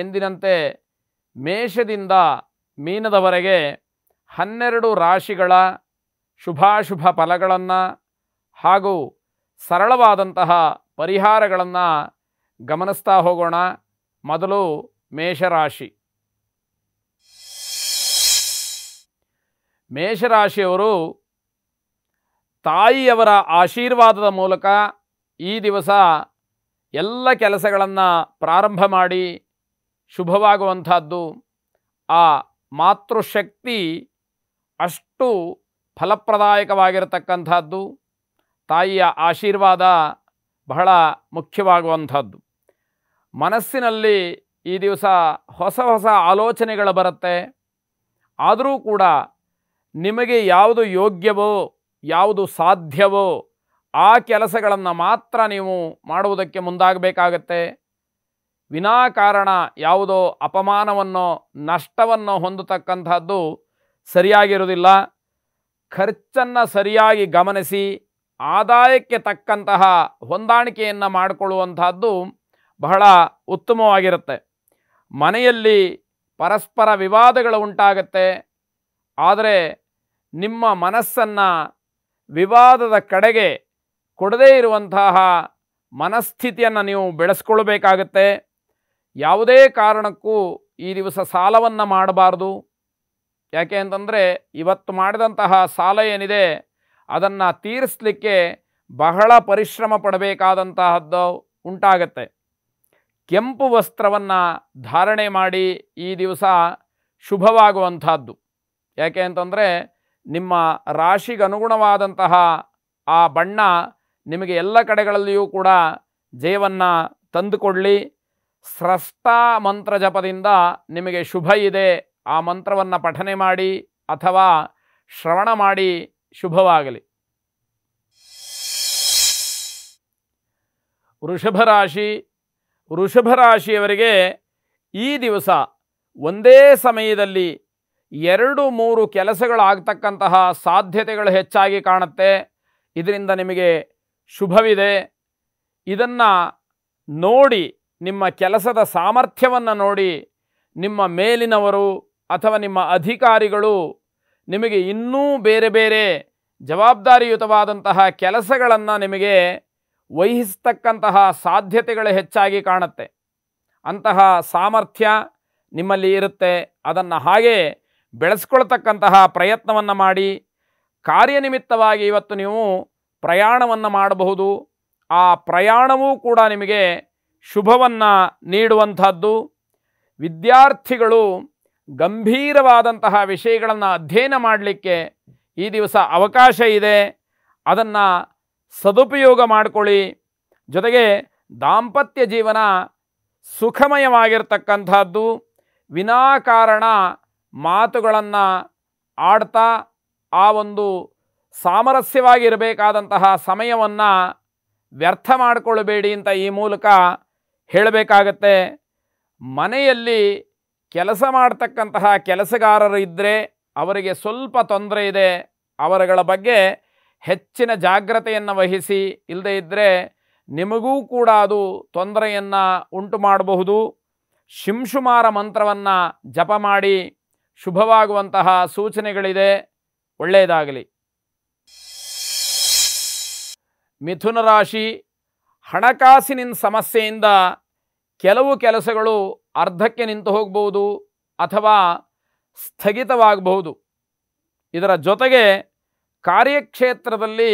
ಎಂದಿನಂತೆ ಮೇಷದಿಂದ ಮೀನದವರೆಗೆ ಹನ್ನೆರಡು ರಾಶಿಗಳ ಶುಭಾಶುಭ ಫಲಗಳನ್ನು ಹಾಗೂ ಸರಳವಾದಂತಹ ಪರಿಹಾರಗಳನ್ನು ಗಮನಿಸ್ತಾ ಹೋಗೋಣ ಮೊದಲು ಮೇಷರಾಶಿ ಮೇಷರಾಶಿಯವರು ತಾಯಿಯವರ ಆಶೀರ್ವಾದದ ಮೂಲಕ ಈ ದಿವಸ ಎಲ್ಲ ಕೆಲಸಗಳನ್ನು ಪ್ರಾರಂಭ ಮಾಡಿ ಶುಭವಾಗುವಂಥದ್ದು ಆ ಮಾತೃಶಕ್ತಿ ಅಷ್ಟು ಫಲಪ್ರದಾಯಕವಾಗಿರತಕ್ಕಂಥದ್ದು ತಾಯಿಯ ಆಶೀರ್ವಾದ ಬಹಳ ಮುಖ್ಯವಾಗುವಂಥದ್ದು ಮನಸ್ಸಿನಲ್ಲಿ ಈ ದಿವಸ ಹೊಸ ಹೊಸ ಆಲೋಚನೆಗಳು ಬರುತ್ತೆ ಆದರೂ ಕೂಡ ನಿಮಗೆ ಯಾವುದು ಯೋಗ್ಯವೋ ಯಾವುದು ಸಾಧ್ಯವೋ ಆ ಕೆಲಸಗಳನ್ನು ಮಾತ್ರ ನೀವು ಮಾಡುವುದಕ್ಕೆ ಮುಂದಾಗಬೇಕಾಗತ್ತೆ ವಿನಾಕಾರಣ ಯಾವುದೋ ಅಪಮಾನವನ್ನು ನಷ್ಟವನ್ನು ಹೊಂದತಕ್ಕಂಥದ್ದು ಸರಿಯಾಗಿರುವುದಿಲ್ಲ ಖರ್ಚನ್ನು ಸರಿಯಾಗಿ ಗಮನಿಸಿ ಆದಾಯಕ್ಕೆ ತಕ್ಕಂತಹ ಹೊಂದಾಣಿಕೆಯನ್ನು ಮಾಡಿಕೊಳ್ಳುವಂಥದ್ದು ಬಹಳ ಉತ್ತಮವಾಗಿರುತ್ತೆ ಮನೆಯಲ್ಲಿ ಪರಸ್ಪರ ವಿವಾದಗಳು ಉಂಟಾಗತ್ತೆ ಆದರೆ ನಿಮ್ಮ ಮನಸ್ಸನ್ನು ವಿವಾದದ ಕಡೆಗೆ ಕೊಡದೇ ಇರುವಂತಹ ಮನಸ್ಥಿತಿಯನ್ನು ನೀವು ಬೆಳೆಸ್ಕೊಳ್ಬೇಕಾಗತ್ತೆ ಯಾವುದೇ ಕಾರಣಕ್ಕೂ ಈ ದಿವಸ ಸಾಲವನ್ನು ಮಾಡಬಾರ್ದು ಯಾಕೆ ಅಂತಂದರೆ ಇವತ್ತು ಮಾಡಿದಂತಹ ಸಾಲ ಏನಿದೆ ಅದನ್ನು ತೀರಿಸಲಿಕ್ಕೆ ಬಹಳ ಪರಿಶ್ರಮ ಪಡಬೇಕಾದಂತಹದ್ದು ಉಂಟಾಗತ್ತೆ ಕೆಂಪು ವಸ್ತ್ರವನ್ನು ಧಾರಣೆ ಮಾಡಿ ಈ ದಿವಸ ಶುಭವಾಗುವಂಥದ್ದು ಯಾಕೆ ಅಂತಂದರೆ ನಿಮ್ಮ ರಾಶಿಗೆ ಅನುಗುಣವಾದಂತಹ ಆ ಬಣ್ಣ ನಿಮಗೆ ಎಲ್ಲ ಕಡೆಗಳಲ್ಲಿಯೂ ಕೂಡ ಜಯವನ್ನು ತಂದುಕೊಳ್ಳಿ ಸ್ರಷ್ಟಾ ಮಂತ್ರ ಜಪದಿಂದ ನಿಮಗೆ ಶುಭ ಇದೆ ಆ ಮಂತ್ರವನ್ನು ಪಠನೆ ಮಾಡಿ ಅಥವಾ ಶ್ರವಣ ಮಾಡಿ ಶುಭವಾಗಲಿ ವೃಷಭ ರಾಶಿ ವೃಷಭ ರಾಶಿಯವರಿಗೆ ಈ ದಿವಸ ಒಂದೇ ಸಮಯದಲ್ಲಿ ಎರಡು ಮೂರು ಕೆಲಸಗಳಾಗ್ತಕ್ಕಂತಹ ಸಾಧ್ಯತೆಗಳು ಹೆಚ್ಚಾಗಿ ಕಾಣುತ್ತೆ ಇದರಿಂದ ನಿಮಗೆ ಶುಭವಿದೆ ಇದನ್ನು ನೋಡಿ ನಿಮ್ಮ ಕೆಲಸದ ಸಾಮರ್ಥ್ಯವನ್ನು ನೋಡಿ ನಿಮ್ಮ ಮೇಲಿನವರು ಅಥವಾ ನಿಮ್ಮ ಅಧಿಕಾರಿಗಳು ನಿಮಗೆ ಇನ್ನೂ ಬೇರೆ ಬೇರೆ ಜವಾಬ್ದಾರಿಯುತವಾದಂತಹ ಕೆಲಸಗಳನ್ನು ನಿಮಗೆ ವಹಿಸ್ತಕ್ಕಂತಹ ಸಾಧ್ಯತೆಗಳು ಹೆಚ್ಚಾಗಿ ಕಾಣುತ್ತೆ ಅಂತಹ ಸಾಮರ್ಥ್ಯ ನಿಮ್ಮಲ್ಲಿ ಇರುತ್ತೆ ಅದನ್ನು ಹಾಗೆ ಬೆಳೆಸ್ಕೊಳ್ತಕ್ಕಂತಹ ಪ್ರಯತ್ನವನ್ನು ಮಾಡಿ ಕಾರ್ಯನಿಮಿತ್ತವಾಗಿ ಇವತ್ತು ನೀವು ಪ್ರಯಾಣವನ್ನು ಮಾಡಬಹುದು ಆ ಪ್ರಯಾಣವೂ ಕೂಡ ನಿಮಗೆ ಶುಭವನ್ನು ನೀಡುವಂಥದ್ದು ವಿದ್ಯಾರ್ಥಿಗಳು ಗಂಭೀರವಾದಂತಹ ವಿಷಯಗಳನ್ನು ಅಧ್ಯಯನ ಮಾಡಲಿಕ್ಕೆ ಈ ದಿವಸ ಅವಕಾಶ ಇದೆ ಅದನ್ನು ಸದುಪಯೋಗ ಮಾಡಿಕೊಳ್ಳಿ ಜೊತೆಗೆ ದಾಂಪತ್ಯ ಜೀವನ ಸುಖಮಯವಾಗಿರ್ತಕ್ಕಂಥದ್ದು ವಿನಾಕಾರಣ ಮಾತುಗಳನ್ನು ಆಡ್ತಾ ಆ ಒಂದು ಸಾಮರಸ್ಯವಾಗಿರಬೇಕಾದಂತಹ ಸಮಯವನ್ನು ವ್ಯರ್ಥ ಮಾಡಿಕೊಳ್ಳಬೇಡಿ ಅಂತ ಈ ಮೂಲಕ ಹೇಳಬೇಕಾಗತ್ತೆ ಮನೆಯಲ್ಲಿ ಕೆಲಸ ಮಾಡ್ತಕ್ಕಂತಹ ಕೆಲಸಗಾರರು ಇದ್ದರೆ ಅವರಿಗೆ ಸ್ವಲ್ಪ ತೊಂದರೆ ಇದೆ ಅವರಗಳ ಬಗ್ಗೆ ಹೆಚ್ಚಿನ ಜಾಗ್ರತೆಯನ್ನು ವಹಿಸಿ ಇಲ್ಲದೇ ಇದ್ದರೆ ನಿಮಗೂ ಕೂಡ ಅದು ತೊಂದರೆಯನ್ನು ಉಂಟು ಮಾಡಬಹುದು ಶಿಂಶುಮಾರ ಮಂತ್ರವನ್ನು ಜಪ ಮಾಡಿ ಶುಭವಾಗುವಂತಹ ಸೂಚನೆಗಳಿದೆ ಒಳ್ಳೆಯದಾಗಲಿ ಮಿಥುನ ರಾಶಿ ಹಣಕಾಸಿನ ಸಮಸ್ಯೆಯಿಂದ ಕೆಲವು ಕೆಲಸಗಳು ಅರ್ಧಕ್ಕೆ ನಿಂತು ಹೋಗ್ಬೋದು ಅಥವಾ ಸ್ಥಗಿತವಾಗಬಹುದು ಇದರ ಜೊತೆಗೆ ಕಾರ್ಯಕ್ಷೇತ್ರದಲ್ಲಿ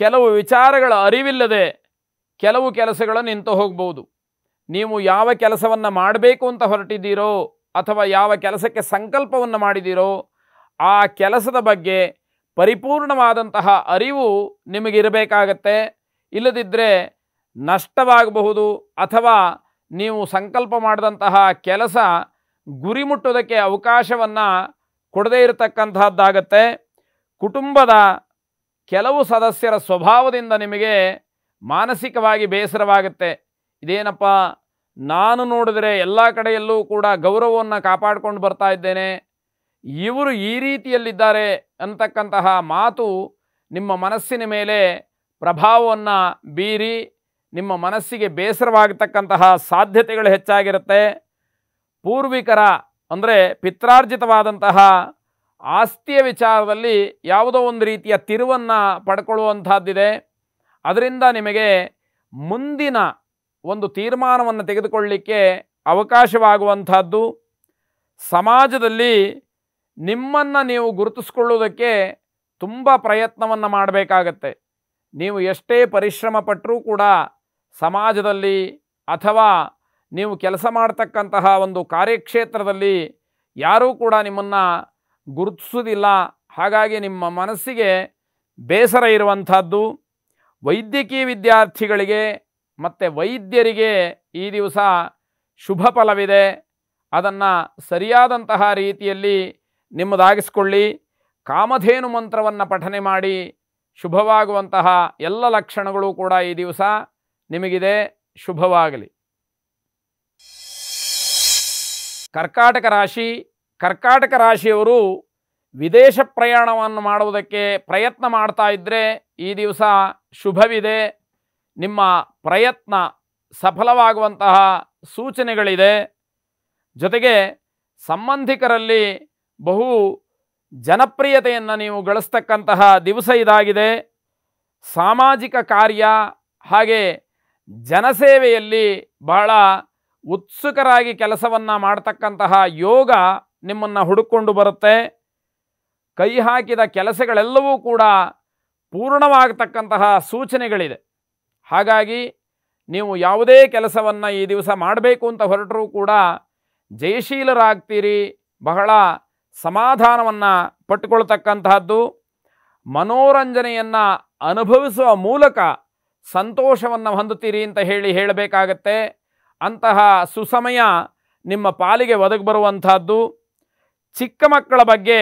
ಕೆಲವು ವಿಚಾರಗಳ ಅರಿವಿಲ್ಲದೆ ಕೆಲವು ಕೆಲಸಗಳು ನಿಂತು ಹೋಗ್ಬೋದು ನೀವು ಯಾವ ಕೆಲಸವನ್ನು ಮಾಡಬೇಕು ಅಂತ ಹೊರಟಿದ್ದೀರೋ ಅಥವಾ ಯಾವ ಕೆಲಸಕ್ಕೆ ಸಂಕಲ್ಪವನ್ನು ಮಾಡಿದ್ದೀರೋ ಆ ಕೆಲಸದ ಬಗ್ಗೆ ಪರಿಪೂರ್ಣವಾದಂತಹ ಅರಿವು ನಿಮಗಿರಬೇಕಾಗತ್ತೆ ಇಲ್ಲದಿದ್ದರೆ ನಷ್ಟವಾಗಬಹುದು ಅಥವಾ ನೀವು ಸಂಕಲ್ಪ ಮಾಡಿದಂತಹ ಕೆಲಸ ಗುರಿ ಮುಟ್ಟೋದಕ್ಕೆ ಅವಕಾಶವನ್ನು ಕೊಡದೇ ಇರತಕ್ಕಂತಹದ್ದಾಗತ್ತೆ ಕುಟುಂಬದ ಕೆಲವು ಸದಸ್ಯರ ಸ್ವಭಾವದಿಂದ ನಿಮಗೆ ಮಾನಸಿಕವಾಗಿ ಬೇಸರವಾಗುತ್ತೆ ಇದೇನಪ್ಪ ನಾನು ನೋಡಿದರೆ ಎಲ್ಲ ಕಡೆಯಲ್ಲೂ ಕೂಡ ಗೌರವವನ್ನು ಕಾಪಾಡಿಕೊಂಡು ಬರ್ತಾ ಇದ್ದೇನೆ ಇವರು ಈ ರೀತಿಯಲ್ಲಿದ್ದಾರೆ ಅಂತಕ್ಕಂತಹ ಮಾತು ನಿಮ್ಮ ಮನಸ್ಸಿನ ಮೇಲೆ ಪ್ರಭಾವವನ್ನು ಬೀರಿ ನಿಮ್ಮ ಮನಸ್ಸಿಗೆ ಬೇಸರವಾಗತಕ್ಕಂತಹ ಸಾಧ್ಯತೆಗಳು ಹೆಚ್ಚಾಗಿರುತ್ತೆ ಪೂರ್ವಿಕರ ಅಂದರೆ ಪಿತ್ರಾರ್ಜಿತವಾದಂತಹ ಆಸ್ತಿಯ ವಿಚಾರದಲ್ಲಿ ಯಾವುದೋ ಒಂದು ರೀತಿಯ ತಿರುವನ್ನು ಪಡ್ಕೊಳ್ಳುವಂಥದ್ದಿದೆ ಅದರಿಂದ ನಿಮಗೆ ಮುಂದಿನ ಒಂದು ತೀರ್ಮಾನವನ್ನು ತೆಗೆದುಕೊಳ್ಳಲಿಕ್ಕೆ ಅವಕಾಶವಾಗುವಂಥದ್ದು ಸಮಾಜದಲ್ಲಿ ನಿಮ್ಮನ್ನು ನೀವು ಗುರುತಿಸ್ಕೊಳ್ಳುವುದಕ್ಕೆ ತುಂಬ ಪ್ರಯತ್ನವನ್ನು ಮಾಡಬೇಕಾಗತ್ತೆ ನೀವು ಎಷ್ಟೇ ಪರಿಶ್ರಮ ಪಟ್ಟರೂ ಕೂಡ ಸಮಾಜದಲ್ಲಿ ಅಥವಾ ನೀವು ಕೆಲಸ ಮಾಡ್ತಕ್ಕಂತಹ ಒಂದು ಕಾರ್ಯಕ್ಷೇತ್ರದಲ್ಲಿ ಯಾರೂ ಕೂಡ ನಿಮ್ಮನ್ನು ಗುರುತಿಸುವುದಿಲ್ಲ ಹಾಗಾಗಿ ನಿಮ್ಮ ಮನಸ್ಸಿಗೆ ಬೇಸರ ಇರುವಂಥದ್ದು ವೈದ್ಯಕೀಯ ವಿದ್ಯಾರ್ಥಿಗಳಿಗೆ ಮತ್ತು ವೈದ್ಯರಿಗೆ ಈ ದಿವಸ ಶುಭ ಫಲವಿದೆ ಅದನ್ನು ಸರಿಯಾದಂತಹ ರೀತಿಯಲ್ಲಿ ನಿಮ್ಮದಾಗಿಸ್ಕೊಳ್ಳಿ ಕಾಮಧೇನು ಮಂತ್ರವನ್ನು ಪಠನೆ ಮಾಡಿ ಶುಭವಾಗುವಂತಹ ಎಲ್ಲ ಲಕ್ಷಣಗಳು ಕೂಡ ಈ ದಿವಸ ನಿಮಗಿದೆ ಶುಭವಾಗಲಿ ಕರ್ಕಾಟಕ ರಾಶಿ ಕರ್ಕಾಟಕ ರಾಶಿಯವರು ವಿದೇಶ ಪ್ರಯಾಣವನ್ನು ಮಾಡುವುದಕ್ಕೆ ಪ್ರಯತ್ನ ಮಾಡ್ತಾ ಇದ್ದರೆ ಈ ದಿವಸ ಶುಭವಿದೆ ನಿಮ್ಮ ಪ್ರಯತ್ನ ಸಫಲವಾಗುವಂತಹ ಸೂಚನೆಗಳಿದೆ ಜೊತೆಗೆ ಸಂಬಂಧಿಕರಲ್ಲಿ ಬಹು ಜನಪ್ರಿಯತೆಯನ್ನು ನೀವು ಗಳಿಸ್ತಕ್ಕಂತಹ ದಿವಸ ಇದಾಗಿದೆ ಸಾಮಾಜಿಕ ಕಾರ್ಯ ಹಾಗೆ ಜನಸೇವೆಯಲ್ಲಿ ಬಹಳ ಉತ್ಸುಕರಾಗಿ ಕೆಲಸವನ್ನು ಮಾಡತಕ್ಕಂತಹ ಯೋಗ ನಿಮ್ಮನ್ನು ಹುಡುಕೊಂಡು ಬರುತ್ತೆ ಕೈ ಹಾಕಿದ ಕೆಲಸಗಳೆಲ್ಲವೂ ಕೂಡ ಪೂರ್ಣವಾಗತಕ್ಕಂತಹ ಸೂಚನೆಗಳಿದೆ ಹಾಗಾಗಿ ನೀವು ಯಾವುದೇ ಕೆಲಸವನ್ನು ಈ ದಿವಸ ಮಾಡಬೇಕು ಅಂತ ಹೊರಟರೂ ಕೂಡ ಜಯಶೀಲರಾಗ್ತೀರಿ ಬಹಳ ಸಮಾಧಾನವನ್ನು ಪಟ್ಟುಕೊಳ್ತಕ್ಕಂತಹದ್ದು ಮನೋರಂಜನೆಯನ್ನು ಅನುಭವಿಸುವ ಮೂಲಕ ಸಂತೋಷವನ್ನು ಹೊಂದುತ್ತೀರಿ ಅಂತ ಹೇಳಿ ಹೇಳಬೇಕಾಗತ್ತೆ ಅಂತಹ ಸುಸಮಯ ನಿಮ್ಮ ಪಾಲಿಗೆ ಒದಗಿ ಬರುವಂತಹದ್ದು ಚಿಕ್ಕ ಮಕ್ಕಳ ಬಗ್ಗೆ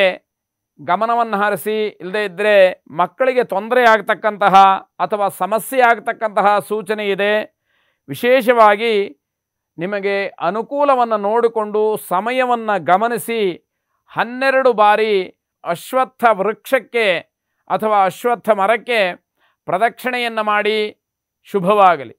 ಗಮನವನ್ನು ಹರಿಸಿ ಇಲ್ಲದೇ ಇದ್ದರೆ ಮಕ್ಕಳಿಗೆ ತೊಂದರೆ ಆಗ್ತಕ್ಕಂತಹ ಅಥವಾ ಸಮಸ್ಯೆ ಆಗ್ತಕ್ಕಂತಹ ಸೂಚನೆ ಇದೆ ವಿಶೇಷವಾಗಿ ನಿಮಗೆ ಅನುಕೂಲವನ್ನು ನೋಡಿಕೊಂಡು ಸಮಯವನ್ನು ಗಮನಿಸಿ ಹನ್ನೆರಡು ಬಾರಿ ಅಶ್ವತ್ಥ ವೃಕ್ಷಕ್ಕೆ ಅಥವಾ ಅಶ್ವತ್ಥ ಮರಕ್ಕೆ ಪ್ರದಕ್ಷಿಣೆಯನ್ನು ಮಾಡಿ ಶುಭವಾಗಲಿ